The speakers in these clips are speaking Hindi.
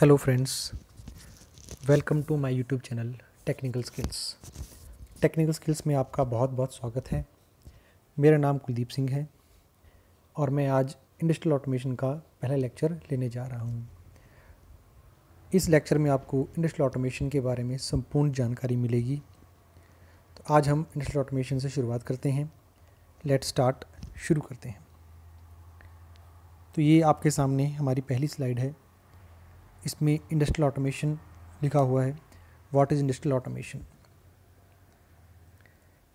Hello friends welcome to my YouTube channel technical skills technical skills में आपका बहुत बहुत स्वागत है मेरा नाम कुलदीप सिंह है और मैं आज इंडस्ट्रियल ऑटोमेशन का पहला लेक्चर लेने जा रहा हूँ इस लेक्चर में आपको इंडस्ट्रियल ऑटोमेशन के बारे में संपूर्ण जानकारी मिलेगी तो आज हम इंडस्ट्रियल ऑटोमेशन से शुरुआत करते हैं लेट स्टार्ट शुरू करते हैं तो ये आपके सामने हमारी पहली स्लाइड है इसमें इंडस्ट्रियल ऑटोमेशन लिखा हुआ है what is industrial automation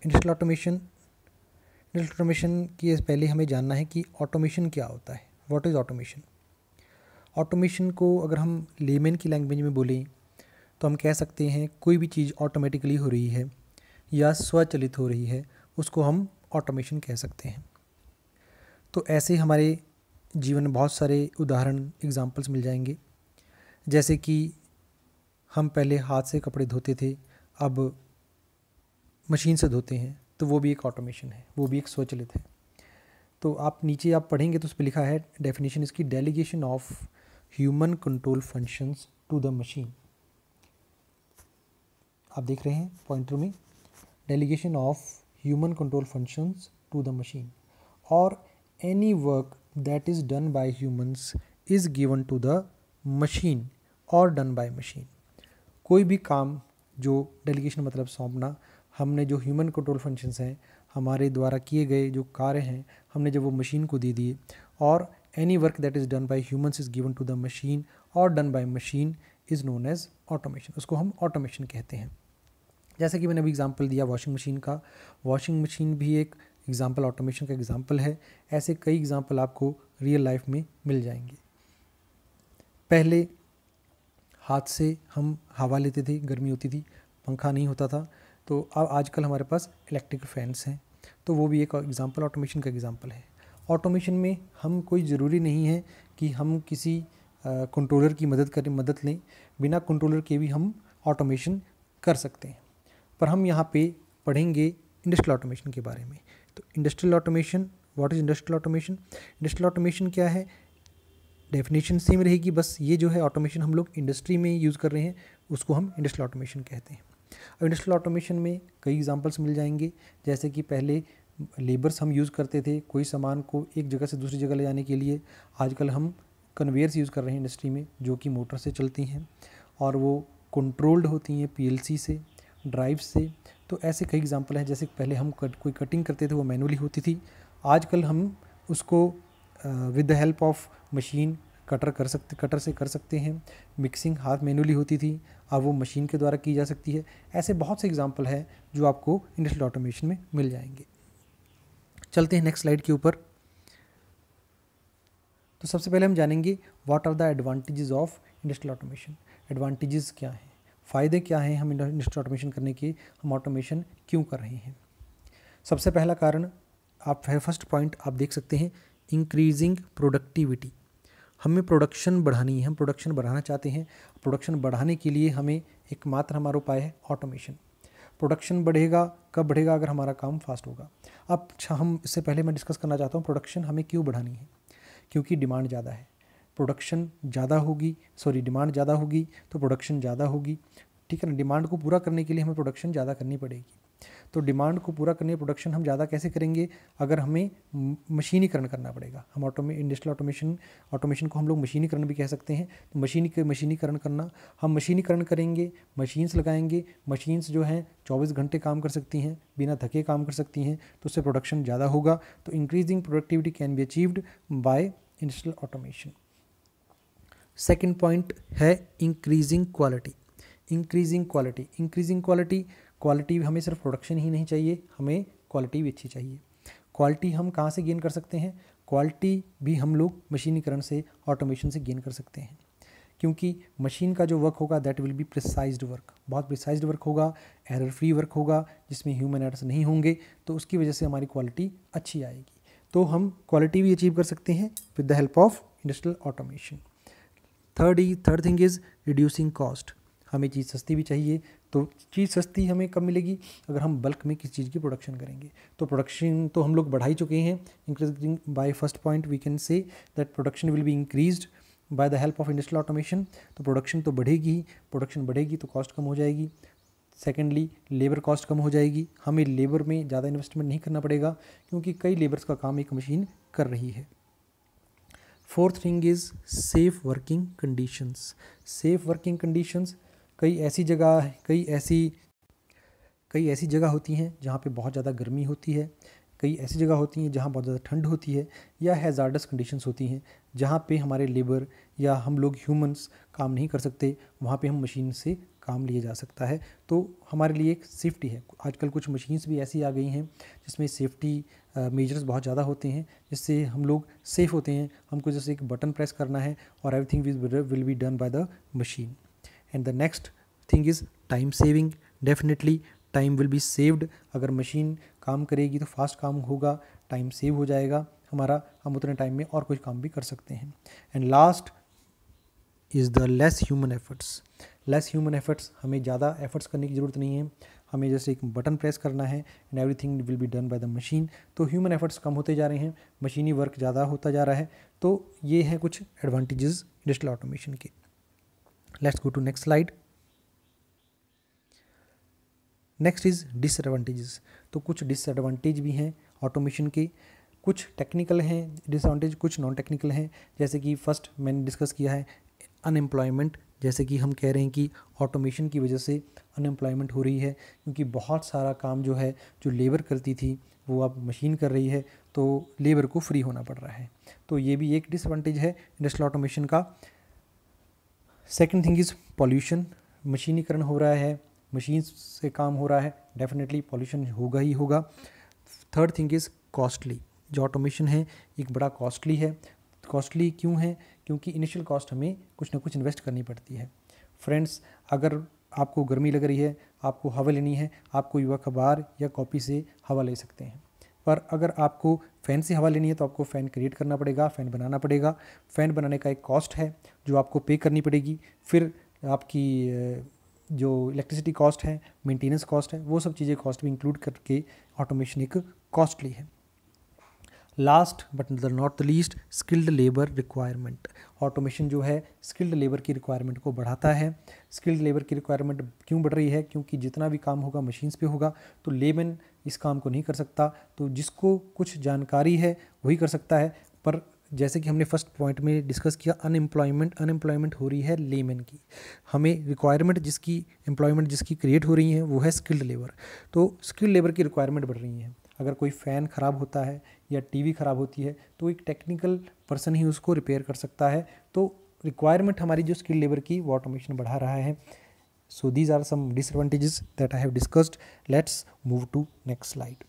industrial automation industrial automation की पहले हमें जानना है कि ऑटोमेशन क्या होता है व्हाट इज़ ऑटोमेशन ऑटोमेशन को अगर हम लेमेन की लैंग्वेज में बोलें तो हम कह सकते हैं कोई भी चीज़ ऑटोमेटिकली हो रही है या स्वचलित हो रही है उसको हम ऑटोमेशन कह सकते हैं तो ऐसे हमारे जीवन में बहुत सारे उदाहरण एग्जाम्पल्स मिल जाएंगे जैसे कि हम पहले हाथ से कपड़े धोते थे अब मशीन से धोते हैं तो वो भी एक ऑटोमेशन है वो भी एक स्वचलित है तो आप नीचे आप पढ़ेंगे तो उस पर लिखा है डेफिनेशन इसकी delegation of human control functions to the machine आप देख रहे हैं पॉइंटर में delegation of human control functions to the machine और any work that is done by humans is given to the machine और डन बाय मशीन कोई भी काम जो डेलीगेशन मतलब सौंपना हमने जो ह्यूमन कंट्रोल फंक्शंस हैं हमारे द्वारा किए गए जो कार्य हैं हमने जब वो मशीन को दे दिए और any work that is done by humans is given to the machine और done by machine is known as automation उसको हम ऑटोमेशन कहते हैं जैसे कि मैंने अभी एग्जाम्पल दिया वॉशिंग मशीन का वॉशिंग मशीन भी एक एग्ज़ाम्पल ऑटोमेशन का एग्ज़ाम्पल है ऐसे कई एग्ज़ाम्पल आपको रियल लाइफ में मिल जाएंगे पहले हाथ से हम हवा लेते थे गर्मी होती थी पंखा नहीं होता था तो अब आजकल हमारे पास इलेक्ट्रिक फैंस हैं तो वो भी एक एग्ज़ाम्पल ऑटोमेशन का एग्ज़ाम्पल है ऑटोमेशन में हम कोई ज़रूरी नहीं है कि हम किसी कंट्रोलर की मदद करें मदद लें बिना कंट्रोलर के भी हम ऑटोमेशन कर सकते हैं पर हम यहाँ पे पढ़ेंगे इंडस्ट्रियल ऑटोमेशन के बारे में तो industrial automation what is industrial automation industrial automation क्या है डेफिनेशन सेम रहेगी बस ये जो है ऑटोमेशन हम लोग इंडस्ट्री में यूज़ कर रहे हैं उसको हम इंडस्ट्रियल ऑटोमेशन कहते हैं अब इंडस्ट्रियल ऑटोमेशन में कई एग्जांपल्स मिल जाएंगे जैसे कि पहले लेबर्स हम यूज़ करते थे कोई सामान को एक जगह से दूसरी जगह ले जाने के लिए आजकल हम कन्वेयर्स यूज़ कर रहे हैं इंडस्ट्री में जो कि मोटर से चलती हैं और वो कंट्रोल्ड होती हैं पीएलसी से ड्राइव से तो ऐसे कई एग्जाम्पल हैं जैसे पहले हम कट कोई कटिंग करते थे वो मैनुअली होती थी आजकल हम उसको with the help of machine cutter कर सकते कटर से कर सकते हैं मिक्सिंग हाथ मैनुअली होती थी अब वो मशीन के द्वारा की जा सकती है ऐसे बहुत से एग्जाम्पल हैं जो आपको इंडस्ट्रियल ऑटोमेशन में मिल जाएंगे चलते हैं नेक्स्ट स्लाइड के ऊपर तो सबसे पहले हम जानेंगे what are the advantages of industrial automation advantages क्या हैं फ़ायदे क्या हैं हम इंडस्ट्रियल ऑटोमेशन करने के हम ऑटोमेशन क्यों कर रहे हैं सबसे पहला कारण आप फर्स्ट पॉइंट आप देख सकते हैं इंक्रीजिंग प्रोडक्टिविटी हमें प्रोडक्शन बढ़ानी है हम प्रोडक्शन बढ़ाना चाहते हैं प्रोडक्शन बढ़ाने के लिए हमें एकमात्र हमारा उपाय है ऑटोमेशन प्रोडक्शन बढ़ेगा कब बढ़ेगा अगर हमारा काम फास्ट होगा अब अच्छा, हम इससे पहले मैं डिस्कस करना चाहता हूँ प्रोडक्शन हमें क्यों बढ़ानी है क्योंकि डिमांड ज़्यादा है प्रोडक्शन ज़्यादा होगी सॉरी डिमांड ज़्यादा होगी तो प्रोडक्शन ज़्यादा होगी ठीक है ना डिमांड को पूरा करने के लिए हमें प्रोडक्शन ज़्यादा करनी पड़ेगी तो डिमांड को पूरा करने प्रोडक्शन हम ज़्यादा कैसे करेंगे अगर हमें मशीनीकरण करना पड़ेगा हम ऑटोमे इंडस्ट्रियल ऑटोमेशन ऑटोमेशन को हम लोग मशीनीकरण भी कह सकते हैं तो मशीनी मशीनीकरण करना हम मशीनीकरण करेंगे मशीन्स लगाएंगे मशीन्स जो हैं चौबीस घंटे काम कर सकती हैं बिना थके काम कर सकती हैं तो उससे प्रोडक्शन ज़्यादा होगा तो increasing productivity can be achieved by industrial automation second point है increasing quality increasing quality increasing quality quality हमें सिर्फ प्रोडक्शन ही नहीं चाहिए हमें क्वालिटी भी अच्छी चाहिए क्वालिटी हम कहाँ से गेन कर सकते हैं क्वालिटी भी हम लोग मशीनीकरण से ऑटोमेशन से गेन कर सकते हैं क्योंकि मशीन का जो वर्क होगा that will be precised work बहुत प्रिसाइज्ड वर्क होगा एरर फ्री वर्क होगा जिसमें ह्यूमन एरर्स नहीं होंगे तो उसकी वजह से हमारी क्वालिटी अच्छी आएगी तो हम क्वालिटी भी अचीव कर सकते हैं with the help of industrial automation third third thing is reducing cost हमें चीज़ सस्ती भी चाहिए तो चीज़ सस्ती हमें कब मिलेगी अगर हम बल्क में किसी चीज़ की प्रोडक्शन करेंगे तो प्रोडक्शन तो हम लोग बढ़ा ही चुके हैं increasing by first point we can say that production will be increase by the help of industrial automation तो प्रोडक्शन तो बढ़ेगी ही प्रोडक्शन बढ़ेगी तो कॉस्ट कम हो जाएगी सेकेंडली लेबर कॉस्ट कम हो जाएगी हमें लेबर में ज़्यादा इन्वेस्टमेंट नहीं करना पड़ेगा क्योंकि कई लेबर्स का काम एक मशीन कर रही है fourth thing is safe working conditions safe working conditions कई ऐसी जगह कई ऐसी कई ऐसी जगह होती हैं जहाँ पे बहुत ज़्यादा गर्मी होती है कई ऐसी जगह होती हैं जहाँ बहुत ज़्यादा ठंड होती है या हैज़ार्डस कंडीशंस होती हैं जहाँ पे हमारे लेबर या हम लोग ह्यूमंस काम नहीं कर सकते वहाँ पे हम मशीन से काम लिया जा सकता है तो हमारे लिए एक सेफ्टी है आजकल कुछ मशीन्स भी ऐसी आ गई हैं जिसमें सेफ्टी मेजर्स बहुत ज़्यादा होते हैं जिससे हम लोग सेफ़ होते हैं हमको जैसे एक बटन प्रेस करना है और everything will be done by the machine and the next thing is time saving definitely time will be saved अगर मशीन काम करेगी तो फास्ट काम होगा टाइम सेव हो जाएगा हमारा हम उतने टाइम में और कुछ काम भी कर सकते हैं and last is the less human efforts less human efforts हमें ज़्यादा एफर्ट्स करने की ज़रूरत नहीं है हमें जैसे एक बटन प्रेस करना है and everything will be done by the machine तो ह्यूमन एफर्ट्स कम होते जा रहे हैं मशीनी वर्क ज़्यादा होता जा रहा है तो ये हैं कुछ एडवांटेजेस डिजिटल ऑटोमेशन के let's go to next slide next is disadvantages तो कुछ डिसएडवांटेज भी हैं ऑटोमेशन के कुछ टेक्निकल हैं डिसएडवांटेज कुछ नॉन टेक्निकल हैं जैसे कि फर्स्ट मैंने डिस्कस किया है अनएम्प्लॉयमेंट जैसे कि हम कह रहे हैं कि ऑटोमेशन की वजह से अनएम्प्लॉयमेंट हो रही है क्योंकि बहुत सारा काम जो है जो लेबर करती थी वो अब मशीन कर रही है तो लेबर को फ्री होना पड़ रहा है तो ये भी एक डिसएडवांटेज है इंडस्ट्रियल ऑटोमेशन का सेकेंड थिंग इज़ पॉल्यूशन मशीनीकरण हो रहा है मशीन से काम हो रहा है डेफिनेटली पॉल्यूशन होगा ही होगा थर्ड थिंग इज़ कॉस्टली जो ऑटोमेशन है एक बड़ा कॉस्टली है कॉस्टली क्यों है क्योंकि इनिशियल कॉस्ट हमें कुछ ना कुछ इन्वेस्ट करनी पड़ती है फ्रेंड्स अगर आपको गर्मी लग रही है आपको हवा लेनी है आप कोई अखबार या कॉपी से हवा ले सकते हैं पर अगर आपको फ़ैन से हवा लेनी है तो आपको फ़ैन क्रिएट करना पड़ेगा फ़ैन बनाना पड़ेगा फ़ैन बनाने का एक कॉस्ट है जो आपको पे करनी पड़ेगी फिर आपकी जो इलेक्ट्रिसिटी कॉस्ट है मेंटेनेंस कॉस्ट है वो सब चीज़ें कॉस्ट भी इंक्लूड करके ऑटोमेशन एक कॉस्टली है last but the not the least skilled labour requirement automation जो है स्किल्ड लेबर की रिक्वायरमेंट को बढ़ाता है स्किल्ड लेबर की रिक्वायरमेंट क्यों बढ़ रही है क्योंकि जितना भी काम होगा मशीन्स पे होगा तो लेबन इस काम को नहीं कर सकता तो जिसको कुछ जानकारी है वही कर सकता है पर जैसे कि हमने फर्स्ट पॉइंट में डिस्कस किया अनएम्प्लॉयमेंट अनएम्प्लॉयमेंट हो रही है लेमेन की हमें रिक्वायरमेंट जिसकी एम्प्लॉयमेंट जिसकी क्रिएट हो रही है वो है स्किल्ड लेबर तो स्किल्ड लेबर की रिक्वायरमेंट बढ़ रही है अगर कोई फ़ैन ख़राब होता है या टीवी ख़राब होती है तो एक टेक्निकल पर्सन ही उसको रिपेयर कर सकता है तो रिक्वायरमेंट हमारी जो स्किल लेबर की वो ऑटोमेशन बढ़ा रहा है so these are some disadvantages that I have discussed let's move to next slide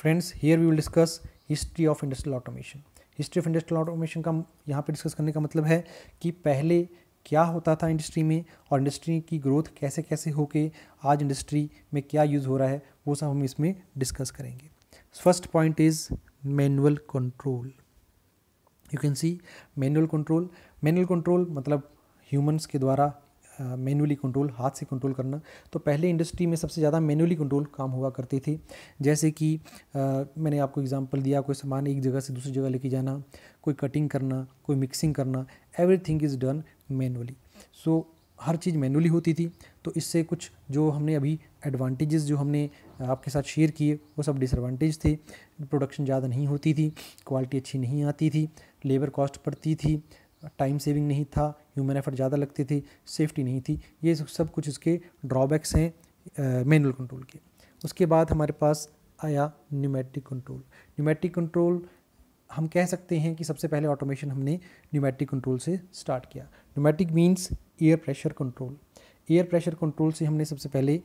friends here we will discuss history of industrial automation history of industrial automation का यहाँ पे डिस्कस करने का मतलब है कि पहले क्या होता था इंडस्ट्री में और इंडस्ट्री की ग्रोथ कैसे कैसे होके आज इंडस्ट्री में क्या यूज़ हो रहा है वो सब हम इसमें डिस्कस करेंगे first point is manual control you can see manual control manual control मतलब ह्यूमंस के द्वारा मैनुअली कंट्रोल हाथ से कंट्रोल करना तो पहले इंडस्ट्री में सबसे ज़्यादा मैनुअली कंट्रोल काम हुआ करते थे जैसे कि uh, मैंने आपको एग्जांपल दिया कोई सामान एक जगह से दूसरी जगह लेके जाना कोई कटिंग करना कोई मिक्सिंग करना everything is done manually so हर चीज़ मैनुअली होती थी तो इससे कुछ जो हमने अभी एडवांटेजेस जो हमने आपके साथ शेयर किए वो सब डिसएडवांटेज थे प्रोडक्शन ज़्यादा नहीं होती थी क्वालिटी अच्छी नहीं आती थी लेबर कॉस्ट पड़ती थी टाइम सेविंग नहीं था ह्यूमन एफर्ट ज़्यादा लगते थे सेफ्टी नहीं थी ये सब कुछ इसके ड्रॉबैक्स हैं मैनुअल कंट्रोल के उसके बाद हमारे पास आया न्यूमेटिक कंट्रोल न्यूमेटिक कंट्रोल हम कह सकते हैं कि सबसे पहले ऑटोमेशन हमने न्यूमेटिक कंट्रोल से स्टार्ट किया pneumatic means air pressure control air pressure control से हमने सबसे पहले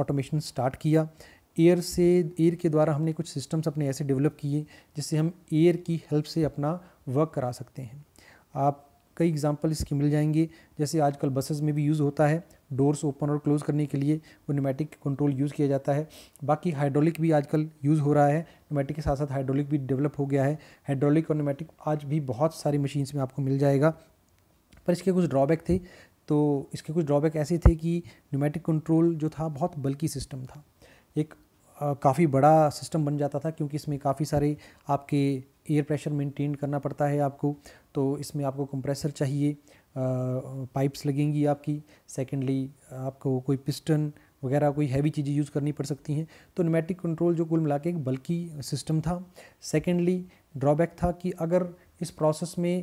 ऑटोमेशन स्टार्ट किया एयर से एयर के द्वारा हमने कुछ सिस्टम्स अपने ऐसे डेवलप किए जिससे हम एयर की हेल्प से अपना वर्क करा सकते हैं आप कई एग्ज़ाम्पल इसके मिल जाएंगे जैसे आजकल बसेस में भी यूज़ होता है डोर्स ओपन और क्लोज़ करने के लिए वो न्यूमेटिक कंट्रोल यूज़ किया जाता है बाकी हाइड्रोलिक भी आजकल यूज़ हो रहा है न्यूमेटिक के साथ साथ हाइड्रोलिक भी डेवलप हो गया है हाइड्रोलिक और न्यूमेटिक आज भी बहुत सारी मशीन्स में आपको मिल जाएगा पर इसके कुछ ड्रॉबैक थे तो इसके कुछ ड्रॉबैक ऐसे थे कि न्यूमेटिक कंट्रोल जो था बहुत बल्कि सिस्टम था एक काफ़ी बड़ा सिस्टम बन जाता था क्योंकि इसमें काफ़ी सारे आपके एयर प्रेशर मेंटेन करना पड़ता है आपको तो इसमें आपको कंप्रेसर चाहिए पाइप्स लगेंगी आपकी सेकेंडली आपको कोई पिस्टन वगैरह कोई हैवी चीज़ें यूज़ करनी पड़ सकती हैं तो नोमेटिक कंट्रोल जो कुल मिला के एक बल्कि सिस्टम था सेकेंडली ड्रॉबैक था कि अगर इस प्रोसेस में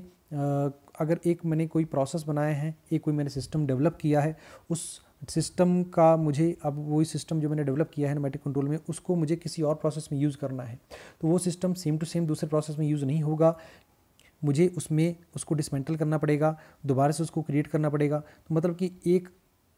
अगर एक मैंने कोई प्रोसेस बनाया है एक कोई मैंने सिस्टम डेवलप किया है उस सिस्टम का मुझे अब वही सिस्टम जो मैंने डेवलप किया है नोमेटिक कंट्रोल में उसको मुझे किसी और प्रोसेस में यूज़ करना है तो वो सिस्टम सेम टू सेम दूसरे प्रोसेस में यूज़ नहीं होगा मुझे उसमें उसको डिसमेंटल करना पड़ेगा दोबारा से उसको क्रिएट करना पड़ेगा तो मतलब कि एक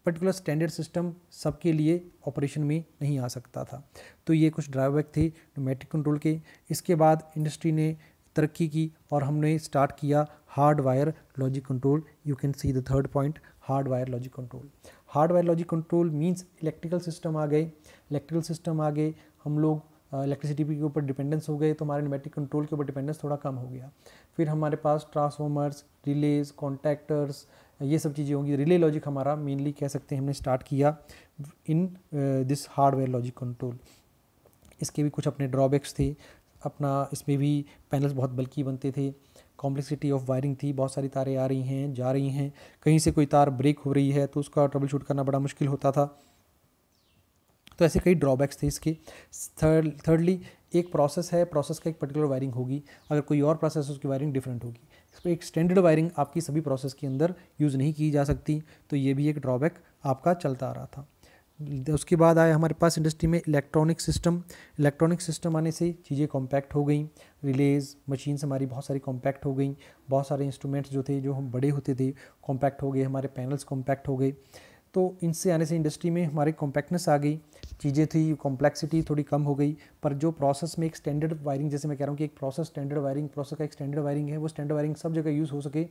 पर्टिकुलर स्टैंडर्ड सिस्टम सबके लिए ऑपरेशन में नहीं आ सकता था तो ये कुछ ड्राइवबैक थे नोमेटिक कंट्रोल के इसके बाद इंडस्ट्री ने तरक्की की और हमने स्टार्ट किया hard wire logic control you can see the third point hard wire logic control hardware logic control means electrical system आ गए इलेक्ट्रिकल सिस्टम आ गए हम लोग इलेक्ट्रिसिटी के ऊपर डिपेंडेंस हो गए तो हमारे न्यूमेटिक कंट्रोल के ऊपर डिपेंडेंस थोड़ा कम हो गया फिर हमारे पास ट्रांसफॉर्मर्स रिलेज कॉन्टैक्टर्स ये सब चीज़ें होंगी रिले लॉजिक हमारा मेनली कह सकते हैं हमने स्टार्ट किया in this hardware logic control इसके भी कुछ अपने ड्रॉबैक्स थे अपना इसमें भी पैनल्स बहुत बल्कि बनते थे कॉम्प्लेक्सिटी ऑफ वायरिंग थी बहुत सारी तारें आ रही हैं जा रही हैं कहीं से कोई तार ब्रेक हो रही है तो उसका ट्रबल शूट करना बड़ा मुश्किल होता था तो ऐसे कई ड्रॉबैक्स थे इसके थर्ड थर्डली एक प्रोसेस है प्रोसेस का एक पर्टिकुलर वायरिंग होगी अगर कोई और प्रोसेस उसकी वायरिंग डिफरेंट होगी इस पर एक स्टैंडर्ड वायरिंग आपकी सभी प्रोसेस के अंदर यूज़ नहीं की जा सकती तो ये भी एक ड्रॉबैक आपका चलता आ रहा था उसके बाद आया हमारे पास इंडस्ट्री में इलेक्ट्रॉनिक सिस्टम इलेक्ट्रॉनिक सिस्टम आने से चीज़ें कॉम्पैक्ट हो गई रिलेज मशीन्स हमारी बहुत सारी कॉम्पैक्ट हो गई बहुत सारे इंस्ट्रूमेंट्स जो थे जो हम बड़े होते थे कॉम्पैक्ट हो गए हमारे पैनल्स कॉम्पैक्ट हो गए तो इनसे आने से इंडस्ट्री में हमारे कॉम्पैक्टनेस आ गई चीज़ें थी कॉम्प्लेक्सिटी थोड़ी कम हो गई पर जो प्रोसेस में एक स्टैंडर्ड वायरिंग जैसे मैं कह रहा हूँ कि एक प्रोसेस स्टैंडर्ड वायरिंग प्रोसेस का एक स्टैंडर्ड वायरिंग है वो स्टैंडर्ड वायरिंग सब जगह यूज़ हो सके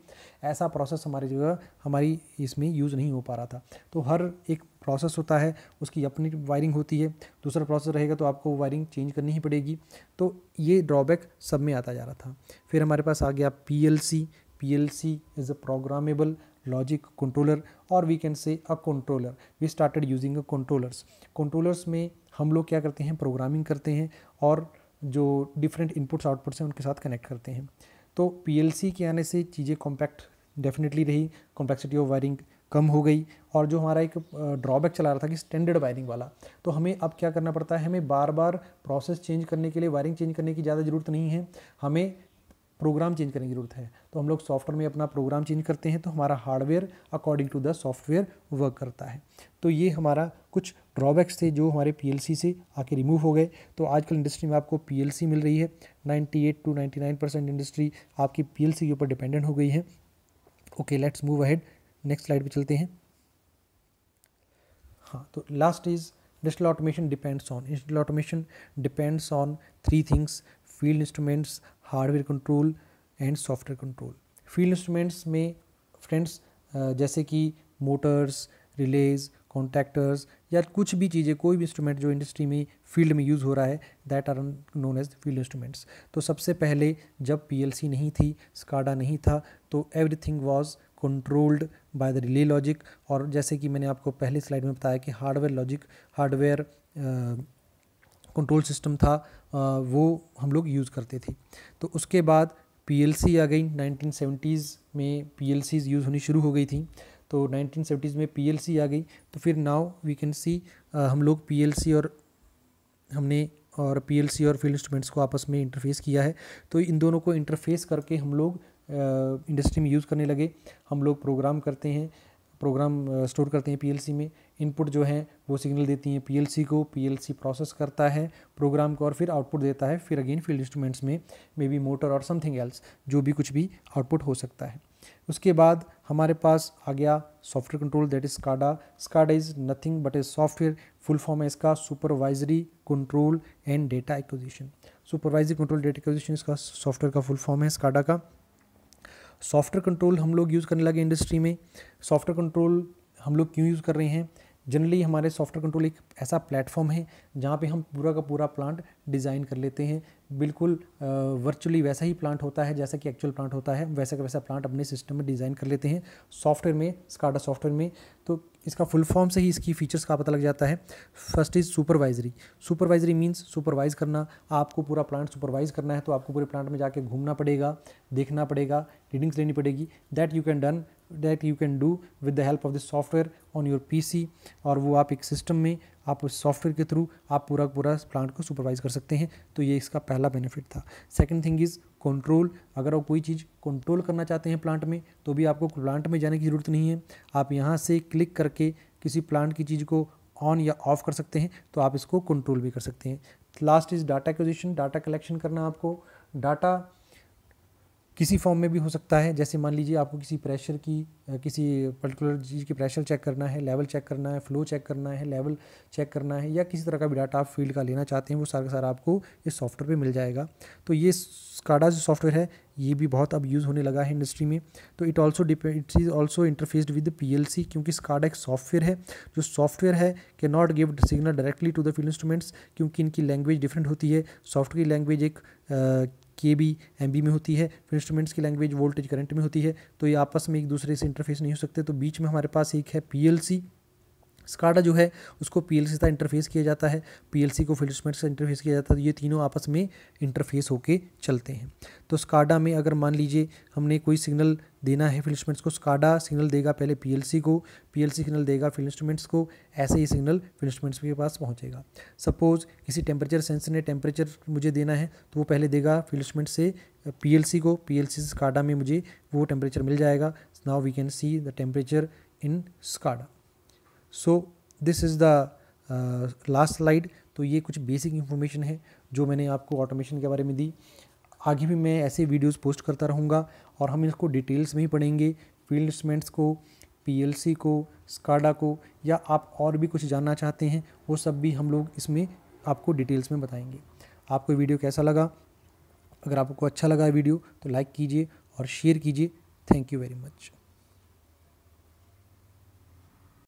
ऐसा प्रोसेस हमारी जगह हमारी इसमें यूज़ नहीं हो पा रहा था तो हर एक प्रोसेस होता है उसकी अपनी वायरिंग होती है दूसरा प्रोसेस रहेगा तो आपको वायरिंग चेंज करनी ही पड़ेगी तो ये ड्रॉबैक सब में आता जा रहा था फिर हमारे पास आ गया P PLC is a programmable logic controller or we can say a controller. We started using a controllers. Controllers में हम लोग क्या करते हैं प्रोग्रामिंग करते हैं और जो डिफरेंट इनपुट्स आउटपुट्स हैं उनके साथ कनेक्ट करते हैं तो पी के आने से चीज़ें कॉम्पैक्ट डेफिनेटली रही कॉम्प्लेक्सिटी ऑफ वायरिंग कम हो गई और जो हमारा एक ड्रॉबैक चला रहा था कि स्टैंडर्ड वायरिंग वाला तो हमें अब क्या करना पड़ता है हमें बार बार प्रोसेस चेंज करने के लिए वायरिंग चेंज करने की ज़्यादा ज़रूरत नहीं है हमें प्रोग्राम चेंज करने की ज़रूरत है तो हम लोग सॉफ्टवेयर में अपना प्रोग्राम चेंज करते हैं तो हमारा hardware according to the software work करता है तो ये हमारा कुछ ड्रॉबैक्स थे जो हमारे पीएलसी से आके रिमूव हो गए तो आजकल इंडस्ट्री में आपको पीएलसी मिल रही है 98 टू 99 परसेंट इंडस्ट्री आपकी पी के ऊपर डिपेंडेंट हो गई है okay let's move ahead next slide पर चलते हैं हाँ तो last is industrial automation depends on industrial automation depends on three things field instruments hardware control and software control field instruments में फ्रेंड्स जैसे कि मोटर्स रिलेज कॉन्टैक्टर्स या कुछ भी चीज़ें कोई भी इंस्ट्रूमेंट जो इंडस्ट्री में फील्ड में यूज़ हो रहा है that are known as field instruments तो सबसे पहले जब पीएलसी नहीं थी स्काडा नहीं था तो everything was controlled by the relay logic और जैसे कि मैंने आपको पहले स्लाइड में बताया कि hardware logic hardware control system था वो हम लोग यूज़ करते थे तो उसके बाद पीएलसी आ गई सेवेंटीज़ में पी यूज़ होनी शुरू हो गई थी तो नाइनटीन में पी आ गई तो फिर नाउ वी कैन सी हम लोग पी और हमने और पी और फील्ड इंस्ट्रूमेंट्स को आपस में इंटरफेस किया है तो इन दोनों को इंटरफेस करके हम लोग इंडस्ट्री में यूज़ करने लगे हम लोग प्रोग्राम करते हैं प्रोग्राम स्टोर करते हैं पीएलसी में इनपुट जो है वो सिग्नल देती हैं पीएलसी को पीएलसी प्रोसेस करता है प्रोग्राम को और फिर आउटपुट देता है फिर अगेन फील्ड इंस्ट्रूमेंट्स में मे बी मोटर और समथिंग एल्स जो भी कुछ भी आउटपुट हो सकता है उसके बाद हमारे पास आ गया software control that is SCADA SCADA is nothing but a software full form है इसका supervisory control and data acquisition supervisory control data acquisition इसका सॉफ्टवेयर का फुल फॉर्म है स्काडा का सॉफ्टवेयर कंट्रोल हम लोग यूज़ करने लगे इंडस्ट्री में सॉफ्टवेयर कंट्रोल हम लोग क्यों यूज़ कर रहे हैं जनरली हमारे सॉफ्टवेयर कंट्रोल एक ऐसा प्लेटफॉर्म है जहाँ पे हम पूरा का पूरा प्लांट डिज़ाइन कर लेते हैं बिल्कुल वर्चुअली वैसा ही प्लांट होता है जैसा कि एक्चुअल प्लांट होता है वैसा का वैसा प्लांट अपने सिस्टम में डिज़ाइन कर लेते हैं सॉफ्टवेयर में स्काडा सॉफ्टवेयर में तो इसका फुल फॉर्म से ही इसकी फीचर्स का पता लग जाता है first is supervisory supervisory means supervise करना आपको पूरा प्लांट सुपरवाइज करना है तो आपको पूरे प्लांट में जाके घूमना पड़ेगा देखना पड़ेगा रीडिंग्स लेनी पड़ेगी that you can done that you can do with the help of this software on your P और वो आप एक सिस्टम में आप उस सॉफ्टवेयर के थ्रू आप पूरा पूरा प्लांट को सुपरवाइज कर सकते हैं तो ये इसका पहला बेनिफिट था सेकेंड थिंग इज़ कंट्रोल अगर आप कोई चीज़ कंट्रोल करना चाहते हैं प्लांट में तो भी आपको प्लांट में जाने की ज़रूरत नहीं है आप यहाँ से क्लिक करके किसी प्लांट की चीज़ को ऑन या ऑफ कर सकते हैं तो आप इसको कंट्रोल भी कर सकते हैं last is data acquisition data collection करना आपको डाटा किसी फॉर्म में भी हो सकता है जैसे मान लीजिए आपको किसी प्रेशर की किसी पर्टिकुलर चीज़ की प्रेशर चेक करना है लेवल चेक करना है फ्लो चेक करना है लेवल चेक करना है या किसी तरह का भी डाटा आप फील्ड का लेना चाहते हैं वो सारा का सारा आपको इस सॉफ्टवेयर पे मिल जाएगा तो ये स्काडा जो सॉफ्टवेयर है ये भी बहुत अब यूज़ होने लगा है इंडस्ट्री में तो it also depend it is also interfaced with P L C क्योंकि स्काडा एक सॉफ्टवेयर है जो सॉफ्टवेयर है के not give signal directly to the field instruments क्योंकि इनकी लैंग्वेज डिफरेंट होती है सॉफ्टवेयर की लैंग्वेज एक के बी एम बी में होती है फिर इंस्ट्रूमेंट्स की लैंग्वेज वोल्टेज करंट में होती है तो ये आपस में एक दूसरे से इंटरफेस नहीं हो सकते तो बीच में हमारे पास एक है पी एल सी स्काडा जो है उसको पी एल सी साथ इंटरफेस किया जाता है पी एल सी को फील्ड से इंटरफेस किया जाता है तो ये तीनों आपस में इंटरफेस होके चलते हैं तो स्काडा में अगर मान लीजिए हमने कोई सिग्नल देना है फील्ड को स्काडा सिग्नल देगा पहले पी एल सी को पी एल सी सिग्नल देगा फील्ड इंस्ट्रूमेंट्स को ऐसे ही सिग्नल फील्ड के पास पहुँचेगा सपोज़ किसी टेम्परेचर सेंसर ने टेम्परेचर मुझे देना है तो वो पहले देगा फील्ड से पी एल सी को पी एल सी स्काडा में मुझे वो टेम्परेचर मिल जाएगा now we can see the temperature in SCADA so this is the last slide तो ये कुछ बेसिक इन्फॉर्मेशन है जो मैंने आपको ऑटोमेशन के बारे में दी आगे भी मैं ऐसे वीडियोस पोस्ट करता रहूँगा और हम इसको डिटेल्स में ही पढ़ेंगे फील्ड इंस्ट्रूमेंट्स को पीएलसी को स्काडा को या आप और भी कुछ जानना चाहते हैं वो सब भी हम लोग इसमें आपको डिटेल्स में बताएंगे आपको वीडियो कैसा लगा अगर आपको अच्छा लगा वीडियो तो लाइक कीजिए और शेयर कीजिए थैंक यू वेरी मच